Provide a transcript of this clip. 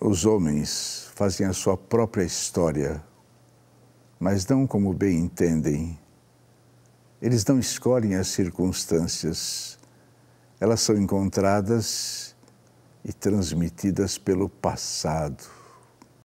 Os homens fazem a sua própria história, mas não como bem entendem. Eles não escolhem as circunstâncias, elas são encontradas e transmitidas pelo passado